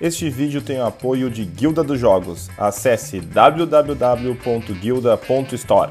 Este vídeo tem o apoio de Guilda dos Jogos. Acesse www.guilda.store.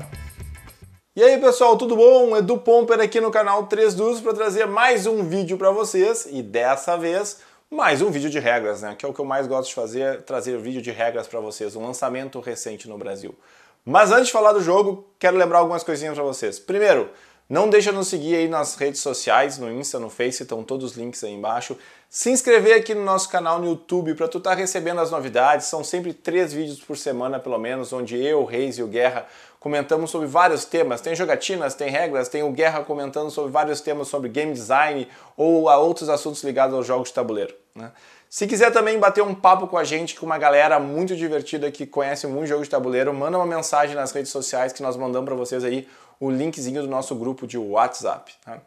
E aí pessoal, tudo bom? Edu Pomper aqui no canal 3 dus para trazer mais um vídeo para vocês e dessa vez mais um vídeo de regras, né? Que é o que eu mais gosto de fazer, trazer vídeo de regras para vocês, um lançamento recente no Brasil. Mas antes de falar do jogo, quero lembrar algumas coisinhas para vocês. Primeiro, não deixa de nos seguir aí nas redes sociais, no Insta, no Face, estão todos os links aí embaixo. Se inscrever aqui no nosso canal no YouTube para tu estar tá recebendo as novidades. São sempre três vídeos por semana, pelo menos, onde eu, Reis e o Guerra comentamos sobre vários temas. Tem jogatinas, tem regras, tem o Guerra comentando sobre vários temas sobre game design ou a outros assuntos ligados aos jogos de tabuleiro. Né? Se quiser também bater um papo com a gente, com uma galera muito divertida que conhece muito jogo de tabuleiro, manda uma mensagem nas redes sociais que nós mandamos para vocês aí o linkzinho do nosso grupo de WhatsApp. Tá?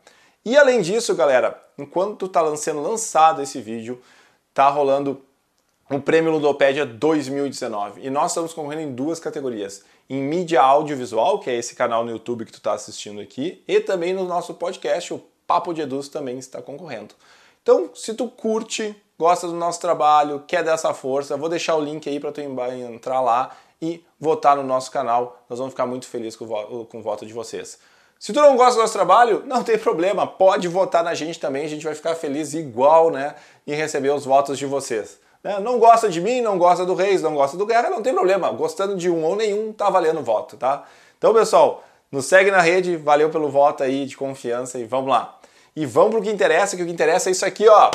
E além disso, galera, enquanto está sendo lançado esse vídeo, tá rolando o um Prêmio Ludopédia 2019 e nós estamos concorrendo em duas categorias: em mídia audiovisual, que é esse canal no YouTube que tu está assistindo aqui, e também no nosso podcast, o Papo de Eduz também está concorrendo. Então, se tu curte, gosta do nosso trabalho, quer dessa força, vou deixar o link aí para tu entrar lá e votar no nosso canal. Nós vamos ficar muito felizes com o voto, com o voto de vocês. Se tu não gosta do nosso trabalho, não tem problema, pode votar na gente também, a gente vai ficar feliz igual, né, em receber os votos de vocês. Né, não gosta de mim, não gosta do Reis, não gosta do Guerra, não tem problema. Gostando de um ou nenhum, tá valendo o voto, tá? Então, pessoal, nos segue na rede, valeu pelo voto aí de confiança e vamos lá. E vamos pro que interessa, que o que interessa é isso aqui, ó.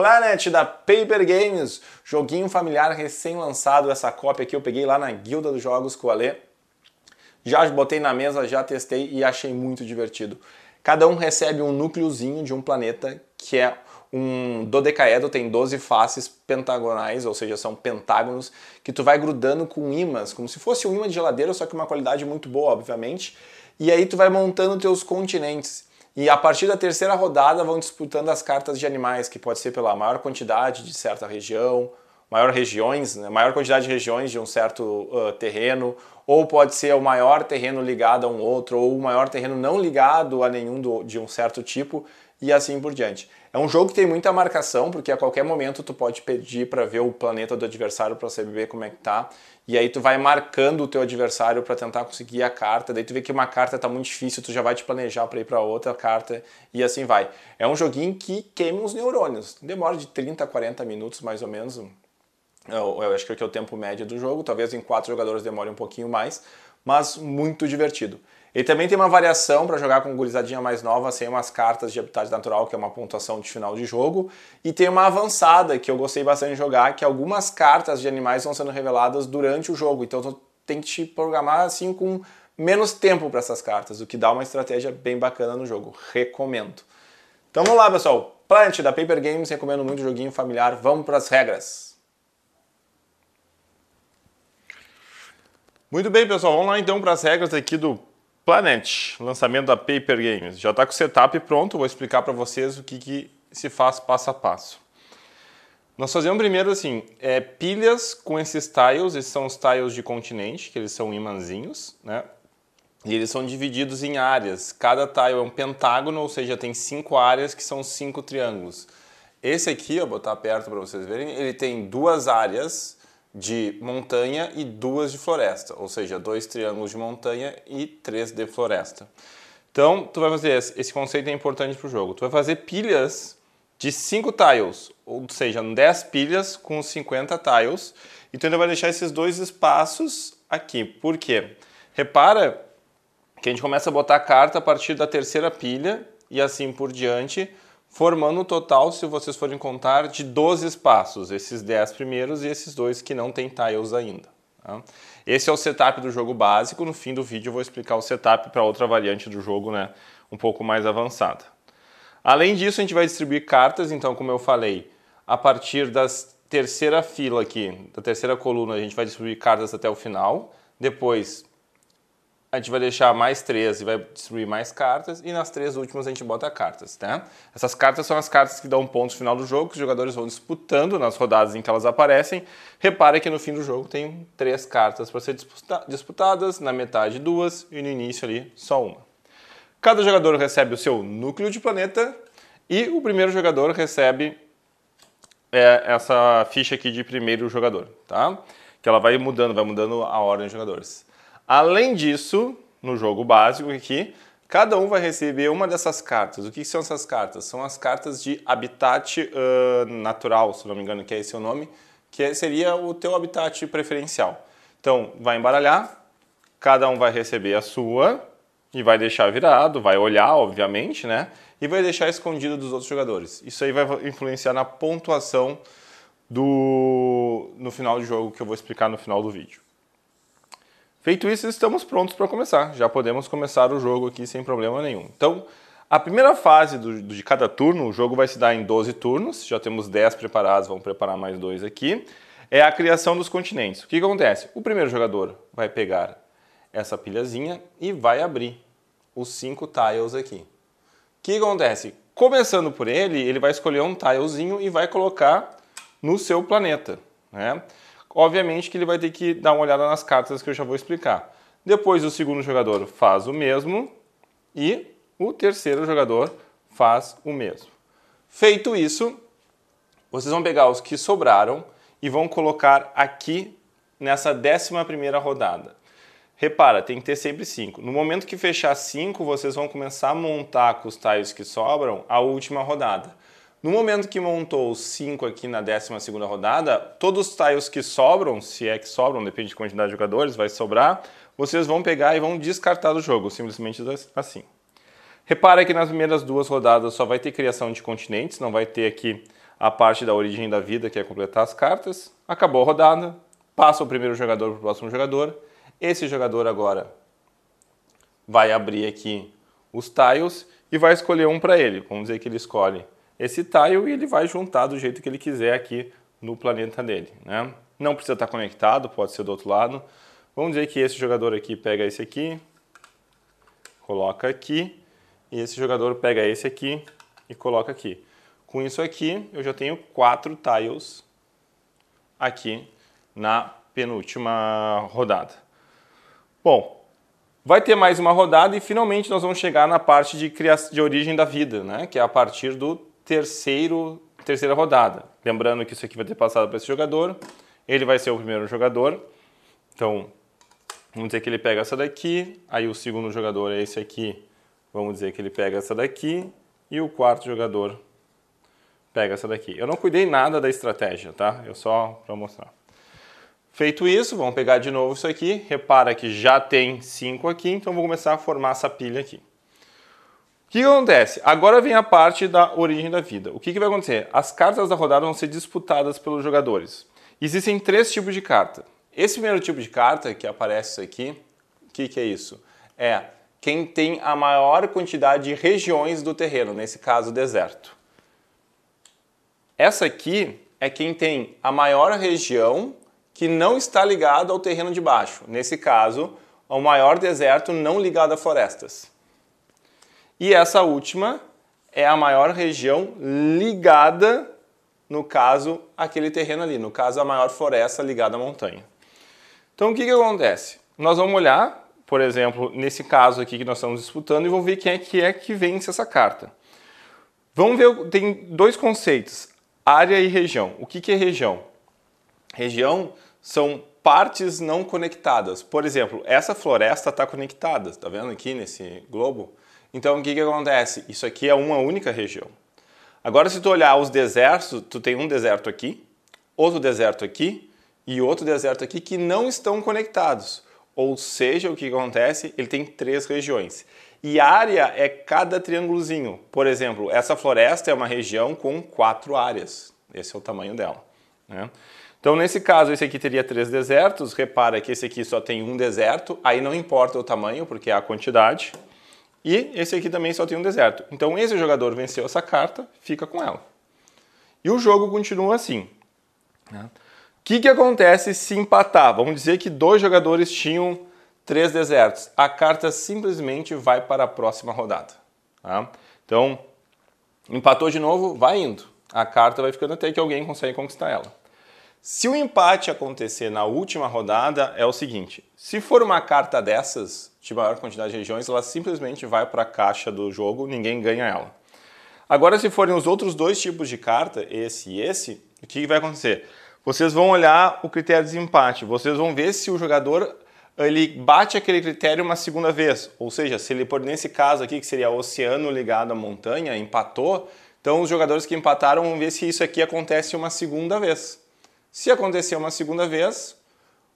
Planet da Paper Games, joguinho familiar recém-lançado. Essa cópia aqui eu peguei lá na Guilda dos Jogos com o Alê. Já botei na mesa, já testei e achei muito divertido. Cada um recebe um núcleozinho de um planeta que é um dodecaedro tem 12 faces pentagonais, ou seja, são pentágonos, que tu vai grudando com ímãs, como se fosse um ímã de geladeira, só que uma qualidade muito boa, obviamente. E aí tu vai montando teus continentes. E a partir da terceira rodada vão disputando as cartas de animais, que pode ser pela maior quantidade de certa região, maior regiões, né? maior quantidade de regiões de um certo uh, terreno, ou pode ser o maior terreno ligado a um outro, ou o maior terreno não ligado a nenhum do, de um certo tipo e assim por diante. É um jogo que tem muita marcação, porque a qualquer momento tu pode pedir para ver o planeta do adversário para saber como é que tá. E aí tu vai marcando o teu adversário para tentar conseguir a carta. Daí tu vê que uma carta tá muito difícil, tu já vai te planejar para ir para outra carta e assim vai. É um joguinho que queima os neurônios. Demora de 30 a 40 minutos mais ou menos. Eu, eu acho é que é o tempo médio do jogo, talvez em quatro jogadores demore um pouquinho mais, mas muito divertido. Ele também tem uma variação para jogar com gurizadinha mais nova, sem umas cartas de habitat natural, que é uma pontuação de final de jogo, e tem uma avançada que eu gostei bastante de jogar, que algumas cartas de animais vão sendo reveladas durante o jogo, então tu tem que te programar assim com menos tempo para essas cartas, o que dá uma estratégia bem bacana no jogo. Recomendo. Então vamos lá, pessoal. Plant da Paper Games, recomendo muito o joguinho familiar. Vamos para as regras. Muito bem, pessoal. Vamos lá então para as regras aqui do Planet, lançamento da Paper Games. Já está com o setup pronto, vou explicar para vocês o que, que, se faz passo a passo. Nós fazemos primeiro assim, é, pilhas com esses tiles, esses são os tiles de continente, que eles são imãzinhos, né? E eles são divididos em áreas. Cada tile é um pentágono, ou seja, tem cinco áreas que são cinco triângulos. Esse aqui, eu vou botar perto para vocês verem, ele tem duas áreas de montanha e duas de floresta, ou seja, dois triângulos de montanha e três de floresta. Então, tu vai fazer esse, esse conceito é importante para o jogo. Tu vai fazer pilhas de cinco tiles, ou seja, 10 pilhas com 50 tiles, e tu ainda vai deixar esses dois espaços aqui. Por quê? Repara que a gente começa a botar carta a partir da terceira pilha e assim por diante formando um total, se vocês forem contar, de 12 espaços, esses 10 primeiros e esses dois que não tem tiles ainda. Tá? Esse é o setup do jogo básico, no fim do vídeo eu vou explicar o setup para outra variante do jogo né, um pouco mais avançada. Além disso, a gente vai distribuir cartas, então como eu falei, a partir da terceira fila aqui, da terceira coluna, a gente vai distribuir cartas até o final, depois a gente vai deixar mais três e vai destruir mais cartas, e nas três últimas a gente bota cartas, tá? Essas cartas são as cartas que dão pontos no final do jogo, que os jogadores vão disputando nas rodadas em que elas aparecem. Repare que no fim do jogo tem três cartas para ser disputadas, na metade duas e no início ali só uma. Cada jogador recebe o seu núcleo de planeta e o primeiro jogador recebe é, essa ficha aqui de primeiro jogador, tá? Que ela vai mudando, vai mudando a ordem dos jogadores. Além disso, no jogo básico aqui, cada um vai receber uma dessas cartas. O que são essas cartas? São as cartas de habitat uh, natural, se não me engano, que é esse o nome, que seria o teu habitat preferencial. Então, vai embaralhar, cada um vai receber a sua e vai deixar virado, vai olhar, obviamente, né? E vai deixar escondido dos outros jogadores. Isso aí vai influenciar na pontuação do no final do jogo que eu vou explicar no final do vídeo. Feito isso, estamos prontos para começar. Já podemos começar o jogo aqui sem problema nenhum. Então, a primeira fase do, de cada turno, o jogo vai se dar em 12 turnos. Já temos 10 preparados, vamos preparar mais dois aqui. É a criação dos continentes. O que, que acontece? O primeiro jogador vai pegar essa pilhazinha e vai abrir os cinco tiles aqui. O que, que acontece? Começando por ele, ele vai escolher um tilezinho e vai colocar no seu planeta. Né? Obviamente que ele vai ter que dar uma olhada nas cartas que eu já vou explicar. Depois o segundo jogador faz o mesmo e o terceiro jogador faz o mesmo. Feito isso, vocês vão pegar os que sobraram e vão colocar aqui nessa 11 primeira rodada. Repara, tem que ter sempre 5. No momento que fechar 5, vocês vão começar a montar com os tiles que sobram a última rodada. No momento que montou os 5 aqui na 12 rodada, todos os tiles que sobram, se é que sobram, depende de quantidade de jogadores, vai sobrar, vocês vão pegar e vão descartar do jogo, simplesmente assim. Repara que nas primeiras duas rodadas só vai ter criação de continentes, não vai ter aqui a parte da origem da vida, que é completar as cartas. Acabou a rodada, passa o primeiro jogador para o próximo jogador. Esse jogador agora vai abrir aqui os tiles e vai escolher um para ele. Vamos dizer que ele escolhe esse tile e ele vai juntar do jeito que ele quiser aqui no planeta dele. Né? Não precisa estar conectado, pode ser do outro lado. Vamos dizer que esse jogador aqui pega esse aqui, coloca aqui, e esse jogador pega esse aqui e coloca aqui. Com isso aqui, eu já tenho quatro tiles aqui na penúltima rodada. Bom, vai ter mais uma rodada e finalmente nós vamos chegar na parte de, criação, de origem da vida, né? que é a partir do terceiro, terceira rodada. Lembrando que isso aqui vai ter passado para esse jogador, ele vai ser o primeiro jogador. Então, vamos dizer que ele pega essa daqui, aí o segundo jogador é esse aqui, vamos dizer que ele pega essa daqui, e o quarto jogador pega essa daqui. Eu não cuidei nada da estratégia, tá? Eu só para mostrar. Feito isso, vamos pegar de novo isso aqui. Repara que já tem cinco aqui, então vou começar a formar essa pilha aqui. O que, que, acontece? Agora vem a parte da origem da vida. O que, que vai acontecer? As cartas da rodada vão ser disputadas pelos jogadores. Existem três tipos de carta. Esse primeiro tipo de carta que aparece aqui, o que, que é isso? É quem tem a maior quantidade de regiões do terreno, nesse caso, deserto. Essa aqui é quem tem a maior região que não está ligada ao terreno de baixo, nesse caso, o maior deserto não ligado a florestas. E essa última é a maior região ligada, no caso, aquele terreno ali, no caso, a maior floresta ligada à montanha. Então, o que, que acontece? Nós vamos olhar, por exemplo, nesse caso aqui que nós estamos disputando e vamos ver quem é que é que vence essa carta. Vamos ver, tem dois conceitos, área e região. O que, que é região? Região são partes não conectadas. Por exemplo, essa floresta está conectada, está vendo aqui nesse globo? Então o que, que acontece? Isso aqui é uma única região. Agora se tu olhar os desertos, tu tem um deserto aqui, outro deserto aqui e outro deserto aqui que não estão conectados. Ou seja, o que acontece? Ele tem três regiões. E área é cada triângulozinho. Por exemplo, essa floresta é uma região com quatro áreas. Esse é o tamanho dela. Né? Então, nesse caso, esse aqui teria três desertos. Repara que esse aqui só tem um deserto. Aí não importa o tamanho, porque é a quantidade. E esse aqui também só tem um deserto. Então esse jogador venceu essa carta, fica com ela. E o jogo continua assim. Né? O que, que acontece se empatar? Vamos dizer que dois jogadores tinham três desertos. A carta simplesmente vai para a próxima rodada. Tá? Então, empatou de novo, vai indo. A carta vai ficando até que alguém consegue conquistar ela. Se o empate acontecer na última rodada, é o seguinte: se for uma carta dessas, de maior quantidade de regiões, ela simplesmente vai para a caixa do jogo, ninguém ganha ela. Agora, se forem os outros dois tipos de carta, esse e esse, o que vai acontecer? Vocês vão olhar o critério de empate, vocês vão ver se o jogador ele bate aquele critério uma segunda vez. Ou seja, se ele, por nesse caso aqui, que seria oceano ligado à montanha, empatou, então os jogadores que empataram vão ver se isso aqui acontece uma segunda vez. Se acontecer uma segunda vez,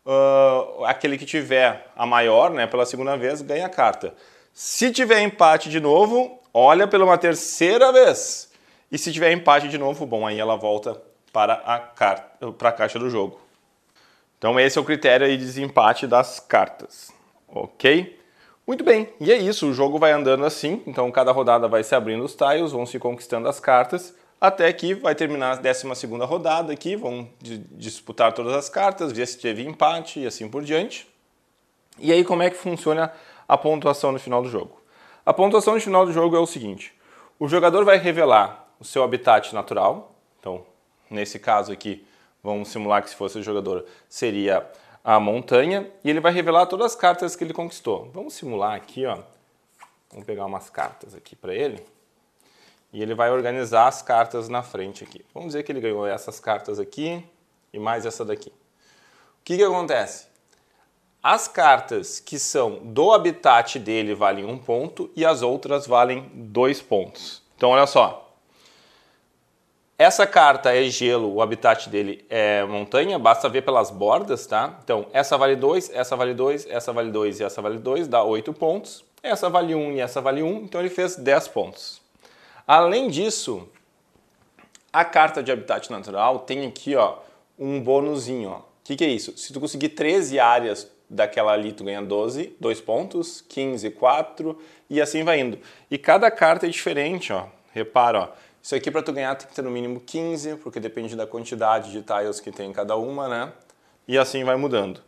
uh, aquele que tiver a maior, né, pela segunda vez, ganha a carta. Se tiver empate de novo, olha pela uma terceira vez. E se tiver empate de novo, bom, aí ela volta para a, carta, para a caixa do jogo. Então esse é o critério de desempate das cartas, ok? Muito bem, e é isso, o jogo vai andando assim, então cada rodada vai se abrindo os tiles, vão se conquistando as cartas, até que vai terminar a 12 rodada aqui, vão disputar todas as cartas, ver se teve empate e assim por diante. E aí como é que funciona a pontuação no final do jogo? A pontuação no final do jogo é o seguinte: o jogador vai revelar o seu habitat natural. Então, nesse caso aqui, vamos simular que se fosse o jogador seria a montanha e ele vai revelar todas as cartas que ele conquistou. Vamos simular aqui, ó. Vamos pegar umas cartas aqui para ele e ele vai organizar as cartas na frente aqui. Vamos dizer que ele ganhou essas cartas aqui e mais essa daqui. O que, que acontece? As cartas que são do habitat dele valem um ponto e as outras valem dois pontos. Então, olha só. Essa carta é gelo, o habitat dele é montanha, basta ver pelas bordas, tá? Então, essa vale 2, essa vale 2, essa vale 2 e essa vale 2, dá 8 pontos. Essa vale 1 um, e essa vale 1, um, então ele fez 10 pontos. Além disso, a carta de habitat natural tem aqui ó, um bônusinho. O que, que é isso? Se tu conseguir 13 áreas daquela ali, tu ganha 12, 2 pontos, 15, 4 e assim vai indo. E cada carta é diferente, ó. Repara, ó. Isso aqui para tu ganhar tem que ter no mínimo 15, porque depende da quantidade de tiles que tem em cada uma, né? E assim vai mudando.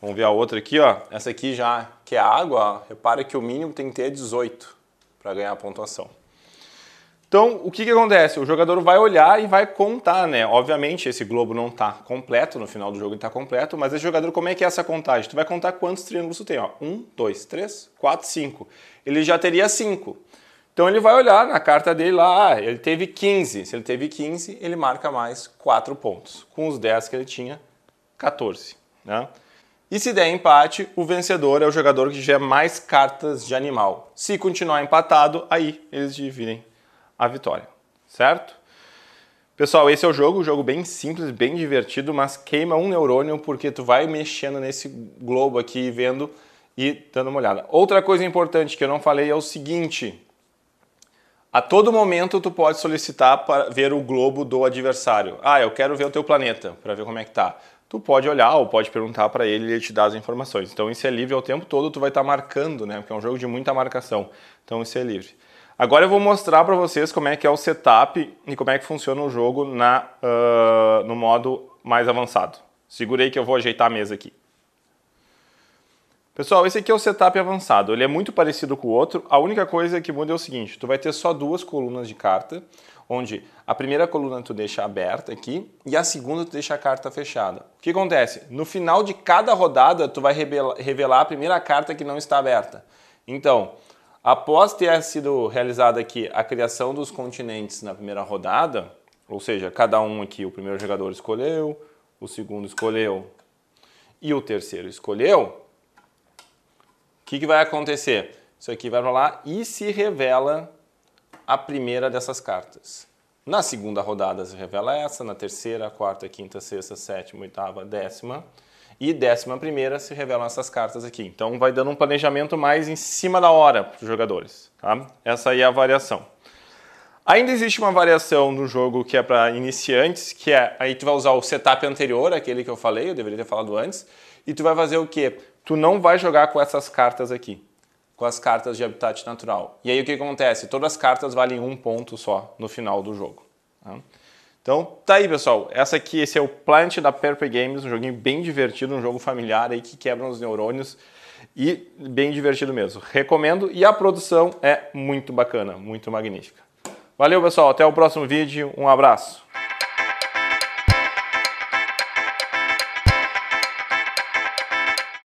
Vamos ver a outra aqui, ó. Essa aqui já que é água, ó. repara que o mínimo tem que ter 18 para ganhar a pontuação. Então, o que, que acontece? O jogador vai olhar e vai contar, né? Obviamente, esse globo não está completo, no final do jogo ele está completo, mas esse jogador, como é que é essa contagem? Tu vai contar quantos triângulos tu tem, ó. Um, dois, três, quatro, cinco. Ele já teria cinco. Então ele vai olhar na carta dele lá, ah, ele teve 15. Se ele teve 15, ele marca mais 4 pontos. Com os 10 que ele tinha, 14. Né? E se der empate, o vencedor é o jogador que tiver mais cartas de animal. Se continuar empatado, aí eles dividem a vitória, certo? Pessoal, esse é o jogo, um jogo bem simples, bem divertido, mas queima um neurônio porque tu vai mexendo nesse globo aqui, vendo e dando uma olhada. Outra coisa importante que eu não falei é o seguinte: a todo momento tu pode solicitar para ver o globo do adversário. Ah, eu quero ver o teu planeta para ver como é que tá. Tu pode olhar ou pode perguntar para ele e ele te dá as informações. Então isso é livre o tempo todo, tu vai estar tá marcando, né? Porque é um jogo de muita marcação. Então isso é livre. Agora eu vou mostrar para vocês como é que é o setup e como é que funciona o jogo na, uh, no modo mais avançado. Segurei que eu vou ajeitar a mesa aqui. Pessoal, esse aqui é o setup avançado, ele é muito parecido com o outro, a única coisa que muda é o seguinte, tu vai ter só duas colunas de carta, onde a primeira coluna tu deixa aberta aqui e a segunda tu deixa a carta fechada. O que acontece? No final de cada rodada tu vai revelar a primeira carta que não está aberta. Então, Após ter sido realizada aqui a criação dos continentes na primeira rodada, ou seja, cada um aqui, o primeiro jogador escolheu, o segundo escolheu e o terceiro escolheu, o que, que vai acontecer? Isso aqui vai para lá e se revela a primeira dessas cartas. Na segunda rodada se revela essa, na terceira, quarta, quinta, sexta, sétima, oitava, décima e décima primeira se revelam essas cartas aqui. Então vai dando um planejamento mais em cima da hora para os jogadores. Tá? Essa aí é a variação. Ainda existe uma variação no jogo que é para iniciantes, que é aí tu vai usar o setup anterior, aquele que eu falei, eu deveria ter falado antes, e tu vai fazer o quê? Tu não vai jogar com essas cartas aqui, com as cartas de habitat natural. E aí o que acontece? Todas as cartas valem um ponto só no final do jogo. Tá? Então tá aí, pessoal. Essa aqui, esse é o Plant da Purple Games, um joguinho bem divertido, um jogo familiar aí que quebra os neurônios e bem divertido mesmo. Recomendo e a produção é muito bacana, muito magnífica. Valeu, pessoal. Até o próximo vídeo. Um abraço.